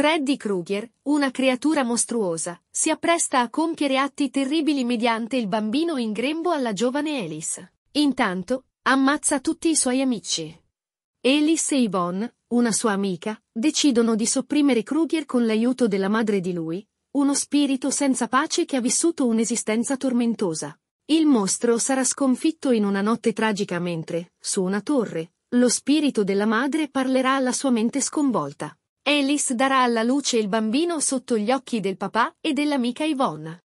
Freddy Krueger, una creatura mostruosa, si appresta a compiere atti terribili mediante il bambino in grembo alla giovane Alice. Intanto, ammazza tutti i suoi amici. Alice e Yvonne, una sua amica, decidono di sopprimere Krueger con l'aiuto della madre di lui, uno spirito senza pace che ha vissuto un'esistenza tormentosa. Il mostro sarà sconfitto in una notte tragica mentre, su una torre, lo spirito della madre parlerà alla sua mente sconvolta. Alice darà alla luce il bambino sotto gli occhi del papà e dell'amica Yvonne.